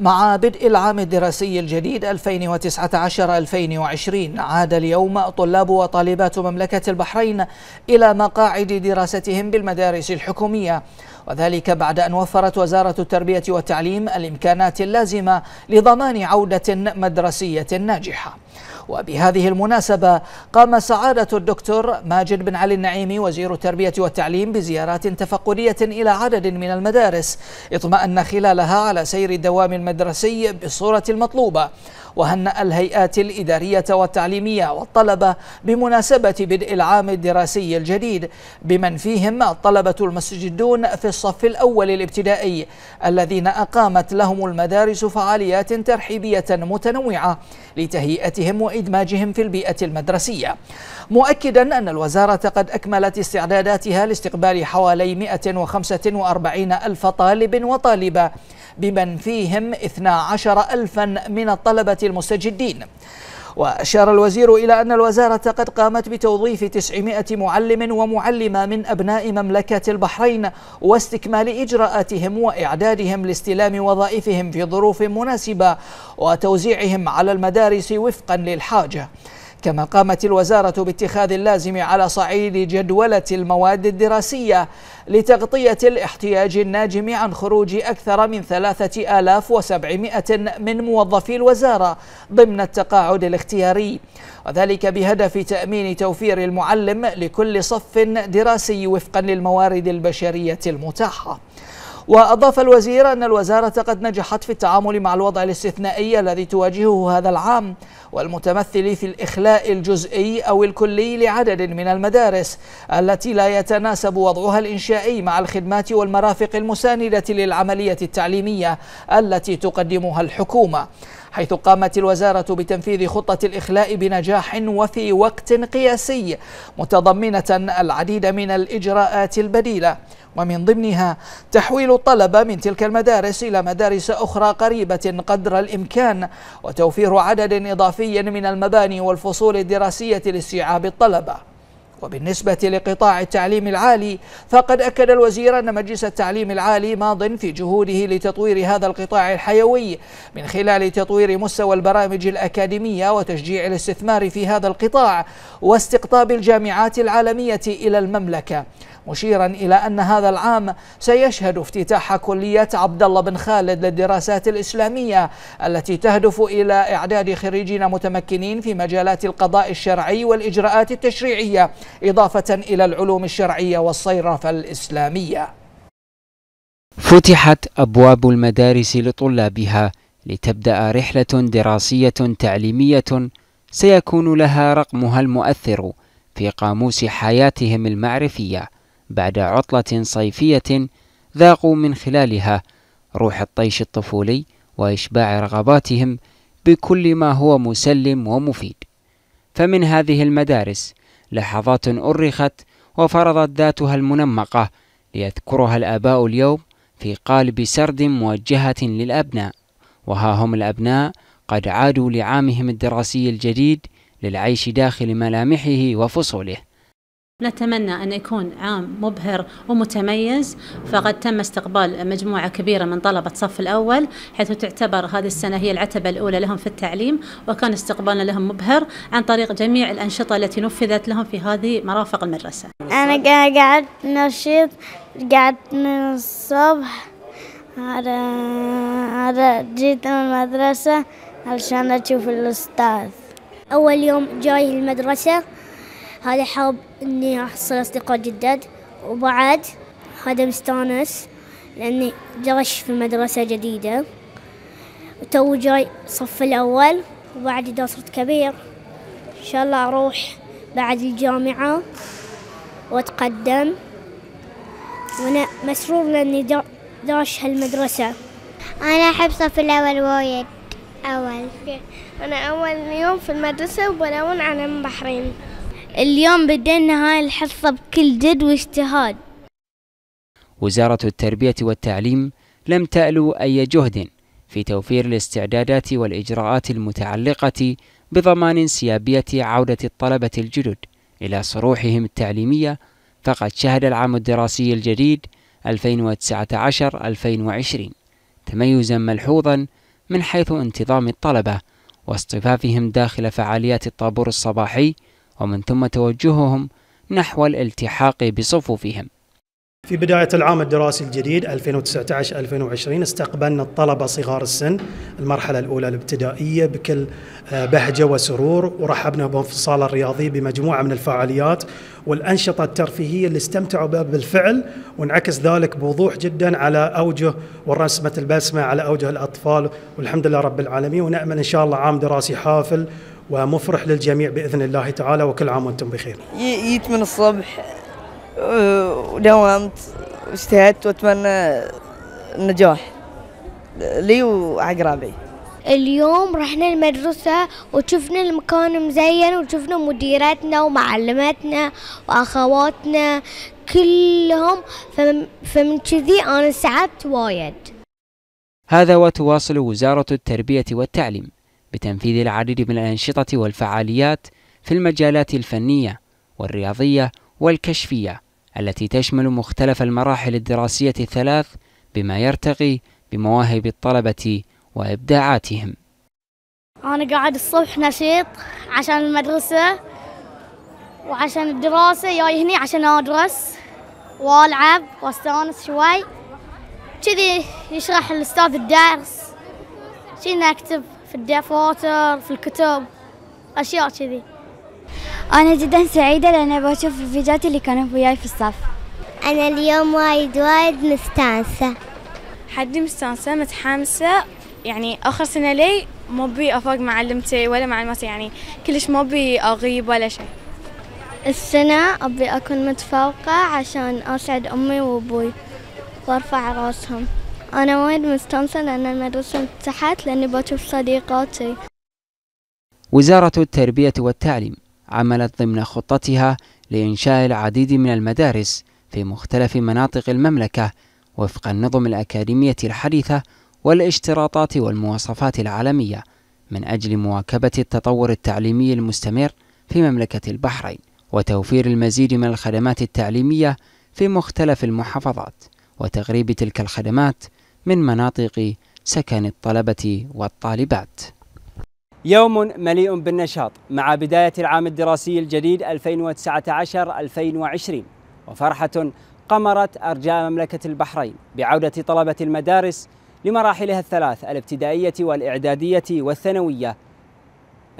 مع بدء العام الدراسي الجديد 2019-2020 عاد اليوم طلاب وطالبات مملكة البحرين إلى مقاعد دراستهم بالمدارس الحكومية وذلك بعد أن وفرت وزارة التربية والتعليم الإمكانات اللازمة لضمان عودة مدرسية ناجحة وبهذه المناسبة قام سعادة الدكتور ماجد بن علي النعيمي وزير التربية والتعليم بزيارات تفقدية إلى عدد من المدارس اطمأن خلالها على سير الدوام المدرسي بالصورة المطلوبة وهنأ الهيئات الإدارية والتعليمية والطلبة بمناسبة بدء العام الدراسي الجديد بمن فيهم الطلبة المسجدون في الصف الأول الابتدائي الذين أقامت لهم المدارس فعاليات ترحيبية متنوعة لتهيئتهم تدريبهم وإدماجهم في البيئة المدرسية مؤكدا أن الوزارة قد أكملت استعداداتها لاستقبال حوالي 145 ألف طالب وطالبة بمن فيهم 12 ألفا من الطلبة المستجدين وأشار الوزير إلى أن الوزارة قد قامت بتوظيف 900 معلم ومعلمة من أبناء مملكة البحرين واستكمال إجراءاتهم وإعدادهم لاستلام وظائفهم في ظروف مناسبة وتوزيعهم على المدارس وفقا للحاجة كما قامت الوزارة باتخاذ اللازم على صعيد جدولة المواد الدراسية لتغطية الاحتياج الناجم عن خروج أكثر من 3700 من موظفي الوزارة ضمن التقاعد الاختياري وذلك بهدف تأمين توفير المعلم لكل صف دراسي وفقا للموارد البشرية المتاحة وأضاف الوزير أن الوزارة قد نجحت في التعامل مع الوضع الاستثنائي الذي تواجهه هذا العام والمتمثل في الإخلاء الجزئي أو الكلي لعدد من المدارس التي لا يتناسب وضعها الإنشائي مع الخدمات والمرافق المساندة للعملية التعليمية التي تقدمها الحكومة حيث قامت الوزارة بتنفيذ خطة الإخلاء بنجاح وفي وقت قياسي متضمنة العديد من الإجراءات البديلة ومن ضمنها تحويل الطلبة من تلك المدارس إلى مدارس أخرى قريبة قدر الإمكان وتوفير عدد إضافي من المباني والفصول الدراسية لاستيعاب الطلبة وبالنسبة لقطاع التعليم العالي فقد أكد الوزير أن مجلس التعليم العالي ماض في جهوده لتطوير هذا القطاع الحيوي من خلال تطوير مستوى البرامج الأكاديمية وتشجيع الاستثمار في هذا القطاع واستقطاب الجامعات العالمية إلى المملكة مشيرا إلى أن هذا العام سيشهد افتتاح كلية عبد الله بن خالد للدراسات الإسلامية التي تهدف إلى إعداد خريجين متمكنين في مجالات القضاء الشرعي والإجراءات التشريعية إضافة إلى العلوم الشرعية والصيرفة الإسلامية فتحت أبواب المدارس لطلابها لتبدأ رحلة دراسية تعليمية سيكون لها رقمها المؤثر في قاموس حياتهم المعرفيه بعد عطلة صيفية ذاقوا من خلالها روح الطيش الطفولي وإشباع رغباتهم بكل ما هو مسلم ومفيد فمن هذه المدارس لحظات أرخت وفرضت ذاتها المنمقة ليذكرها الآباء اليوم في قالب سرد موجهة للأبناء وها هم الأبناء قد عادوا لعامهم الدراسي الجديد للعيش داخل ملامحه وفصوله نتمنى أن يكون عام مبهر ومتميز فقد تم استقبال مجموعة كبيرة من طلبة صف الأول حيث تعتبر هذه السنة هي العتبة الأولى لهم في التعليم وكان استقبالنا لهم مبهر عن طريق جميع الأنشطة التي نفذت لهم في هذه مرافق المدرسة أنا قعدت نشيط قعدت من الصبح على على جيت المدرسة علشان أشوف الأستاذ أول يوم جاي المدرسة هذا حاب إني أحصل أصدقاء جدد وبعد هذا مستانس لأني جرش في مدرسة جديدة وتو جاي صف الأول وبعد إذا صرت كبير إن شاء الله أروح بعد الجامعة وأتقدم وأنا مسرور لأني داش هالمدرسة أنا أحب صف الأول وايد أول أنا أول يوم في المدرسة وبلون على البحرين اليوم بدينا هاي الحصة بكل جد واجتهاد وزارة التربية والتعليم لم تألو أي جهد في توفير الاستعدادات والإجراءات المتعلقة بضمان انسيابية عودة الطلبة الجدد إلى صروحهم التعليمية فقد شهد العام الدراسي الجديد 2019-2020 تميزا ملحوظا من حيث انتظام الطلبة واصطفافهم داخل فعاليات الطابور الصباحي ومن ثم توجههم نحو الالتحاق بصفوفهم في بداية العام الدراسي الجديد 2019-2020 استقبلنا الطلبة صغار السن المرحلة الأولى الابتدائية بكل آه، بهجة وسرور ورحبنا بهم في الصالة الرياضية بمجموعة من الفعاليات والأنشطة الترفيهية اللي استمتعوا بها بالفعل وانعكس ذلك بوضوح جدا على أوجه ورسمة البسمة على أوجه الأطفال والحمد لله رب العالمين ونأمل إن شاء الله عام دراسي حافل ومفرح للجميع باذن الله تعالى وكل عام وانتم بخير. جيت من الصبح آه، وداومت واجتهدت واتمنى النجاح لي وعقربي. اليوم رحنا المدرسة وشفنا المكان مزين وشفنا مديرتنا ومعلمتنا وأخواتنا كلهم فمن كذي أنا سعدت وايد هذا وتواصل وزارة التربية والتعليم بتنفيذ العديد من الأنشطة والفعاليات في المجالات الفنية والرياضية والكشفية التي تشمل مختلف المراحل الدراسية الثلاث بما يرتقي بمواهب الطلبة وإبداعاتهم أنا قاعد الصبح نشيط عشان المدرسة وعشان الدراسة جاي هني عشان أدرس وألعب وأستانس شوي كذي يشرح الأستاذ الدرس كذي نكتب في الدفاتر في الكتب أشياء كذي أنا جدا سعيدة لأن بشوف الفيديوهات اللي كانوا وياي في الصف أنا اليوم وايد وايد مستانسة حدي مستانسة متحمسة يعني آخر سنة لي ما بي أفاق معلمتي ولا معلمتي يعني كلش ما بي أغيب ولا شيء السنة أبي أكون متفوقة عشان أسعد أمي وأبوي وأرفع راسهم أنا وايد مستانسة لأن المدرسة انفتحت لأني بشوف صديقاتي وزارة التربية والتعليم عملت ضمن خطتها لإنشاء العديد من المدارس في مختلف مناطق المملكة وفق النظم الأكاديمية الحديثة والاشتراطات والمواصفات العالمية من أجل مواكبة التطور التعليمي المستمر في مملكة البحرين وتوفير المزيد من الخدمات التعليمية في مختلف المحافظات وتغريب تلك الخدمات من مناطق سكن الطلبة والطالبات يوم مليء بالنشاط مع بداية العام الدراسي الجديد 2019-2020 وفرحة قمرت أرجاء مملكة البحرين بعودة طلبة المدارس لمراحلها الثلاث الابتدائية والإعدادية والثانوية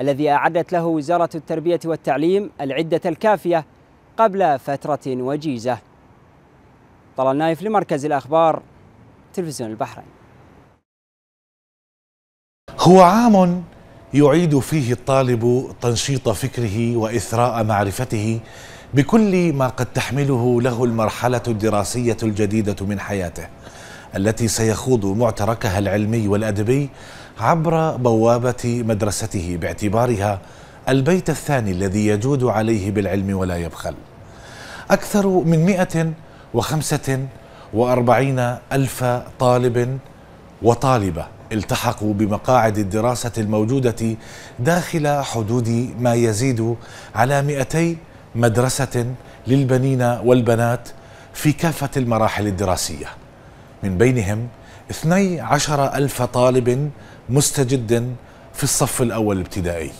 الذي أعدت له وزارة التربية والتعليم العدة الكافية قبل فترة وجيزة طلال نايف لمركز الأخبار تلفزيون البحرين هو عام يعيد فيه الطالب تنشيط فكره واثراء معرفته بكل ما قد تحمله له المرحله الدراسيه الجديده من حياته التي سيخوض معتركها العلمي والادبي عبر بوابه مدرسته باعتبارها البيت الثاني الذي يجود عليه بالعلم ولا يبخل أكثر من وخمسة وأربعين ألف طالب وطالبة التحقوا بمقاعد الدراسة الموجودة داخل حدود ما يزيد على 200 مدرسة للبنين والبنات في كافة المراحل الدراسية من بينهم 12 ألف طالب مستجد في الصف الأول الابتدائي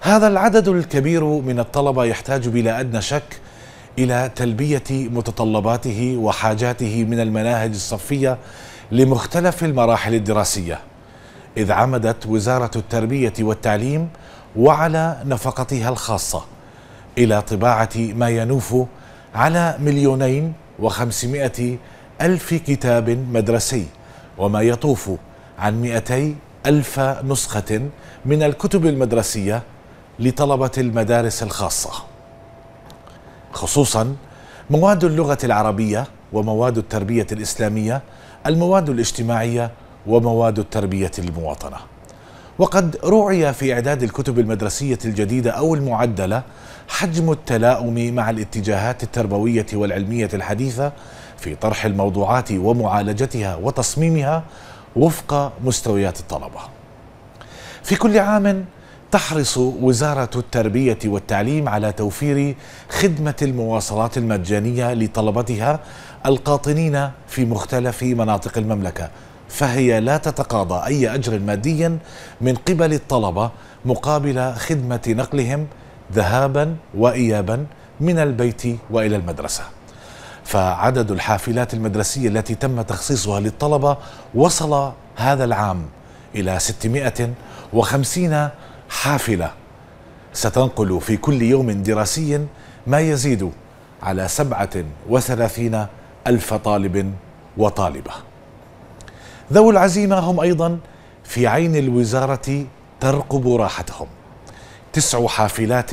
هذا العدد الكبير من الطلبة يحتاج بلا أدنى شك إلى تلبية متطلباته وحاجاته من المناهج الصفية لمختلف المراحل الدراسية إذ عمدت وزارة التربية والتعليم وعلى نفقتها الخاصة إلى طباعة ما ينوف على مليونين وخمسمائة ألف كتاب مدرسي وما يطوف عن مئتي ألف نسخة من الكتب المدرسية لطلبة المدارس الخاصه خصوصا مواد اللغة العربية ومواد التربية الإسلامية المواد الاجتماعية ومواد التربية المواطنة وقد روعي في إعداد الكتب المدرسية الجديدة أو المعدلة حجم التلاؤم مع الاتجاهات التربوية والعلمية الحديثة في طرح الموضوعات ومعالجتها وتصميمها وفق مستويات الطلبة في كل عام تحرص وزارة التربية والتعليم على توفير خدمة المواصلات المجانية لطلبتها القاطنين في مختلف مناطق المملكة فهي لا تتقاضى أي أجر ماديا من قبل الطلبة مقابل خدمة نقلهم ذهابا وإيابا من البيت وإلى المدرسة فعدد الحافلات المدرسية التي تم تخصيصها للطلبة وصل هذا العام إلى 650 حافلة ستنقل في كل يوم دراسي ما يزيد على سبعة وثلاثين ألف طالب وطالبة ذو العزيمة هم أيضا في عين الوزارة ترقب راحتهم تسع حافلات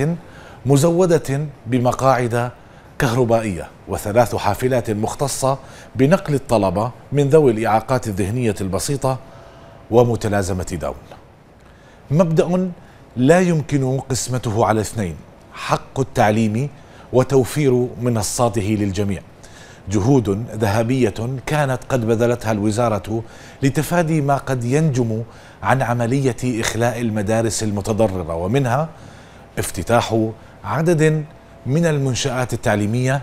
مزودة بمقاعد كهربائية وثلاث حافلات مختصة بنقل الطلبة من ذوي الإعاقات الذهنية البسيطة ومتلازمة داون مبدأ لا يمكن قسمته على اثنين حق التعليم وتوفير منصاته للجميع جهود ذهبية كانت قد بذلتها الوزارة لتفادي ما قد ينجم عن عملية إخلاء المدارس المتضررة ومنها افتتاح عدد من المنشآت التعليمية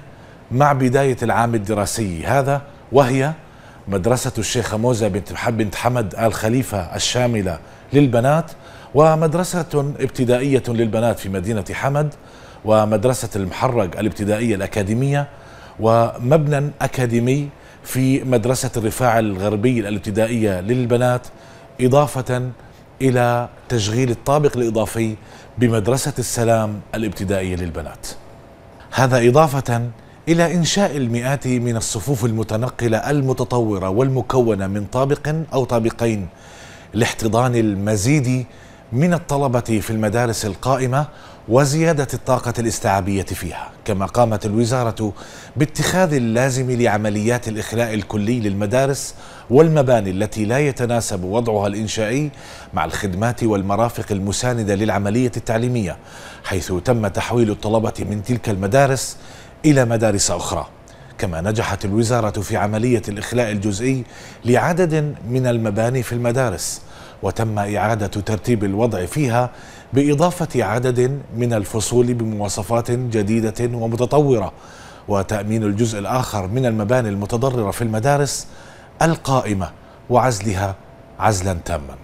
مع بداية العام الدراسي هذا وهي مدرسة الشيخة موزة بنت حمد الخليفة الشاملة للبنات ومدرسة ابتدائية للبنات في مدينة حمد ومدرسة المحرق الابتدائية الأكاديمية ومبنى أكاديمي في مدرسة الرفاع الغربي الابتدائية للبنات إضافة إلى تشغيل الطابق الإضافي بمدرسة السلام الابتدائية للبنات هذا إضافة إلى إنشاء المئات من الصفوف المتنقلة المتطورة والمكونة من طابق أو طابقين لاحتضان المزيد من الطلبة في المدارس القائمة وزيادة الطاقة الاستيعابية فيها كما قامت الوزارة باتخاذ اللازم لعمليات الإخلاء الكلي للمدارس والمباني التي لا يتناسب وضعها الإنشائي مع الخدمات والمرافق المساندة للعملية التعليمية حيث تم تحويل الطلبة من تلك المدارس إلى مدارس أخرى كما نجحت الوزارة في عملية الإخلاء الجزئي لعدد من المباني في المدارس وتم إعادة ترتيب الوضع فيها بإضافة عدد من الفصول بمواصفات جديدة ومتطورة وتأمين الجزء الآخر من المباني المتضررة في المدارس القائمة وعزلها عزلا تاما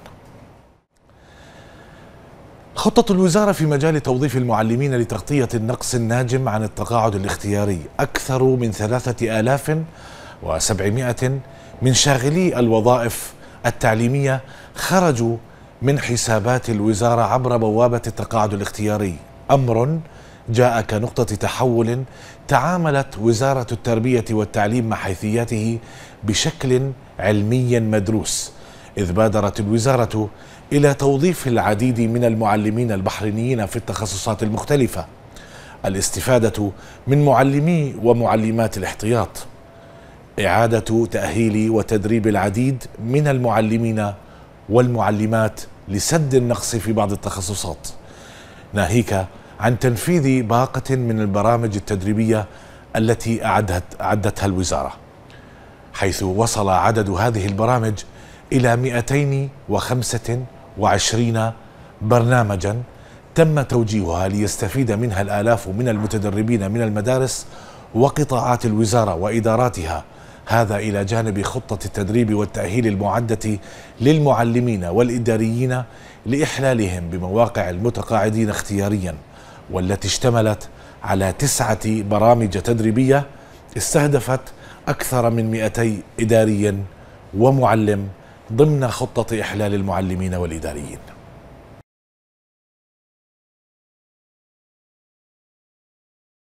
خطة الوزارة في مجال توظيف المعلمين لتغطية النقص الناجم عن التقاعد الاختياري أكثر من ثلاثة آلاف وسبعمائة من شاغلي الوظائف التعليمية خرجوا من حسابات الوزارة عبر بوابة التقاعد الاختياري أمر جاء كنقطة تحول تعاملت وزارة التربية والتعليم مع حيثياته بشكل علمي مدروس إذ بادرت الوزارة إلى توظيف العديد من المعلمين البحرينيين في التخصصات المختلفة الاستفادة من معلمي ومعلمات الاحتياط إعادة تأهيل وتدريب العديد من المعلمين والمعلمات لسد النقص في بعض التخصصات ناهيك عن تنفيذ باقة من البرامج التدريبية التي أعدت أعدتها الوزارة حيث وصل عدد هذه البرامج إلى 225 برنامجا تم توجيهها ليستفيد منها الآلاف من المتدربين من المدارس وقطاعات الوزارة وإداراتها هذا إلى جانب خطة التدريب والتأهيل المعدة للمعلمين والإداريين لإحلالهم بمواقع المتقاعدين اختياريا والتي اشتملت على تسعة برامج تدريبية استهدفت أكثر من 200 إداري ومعلم ضمن خطة إحلال المعلمين والإداريين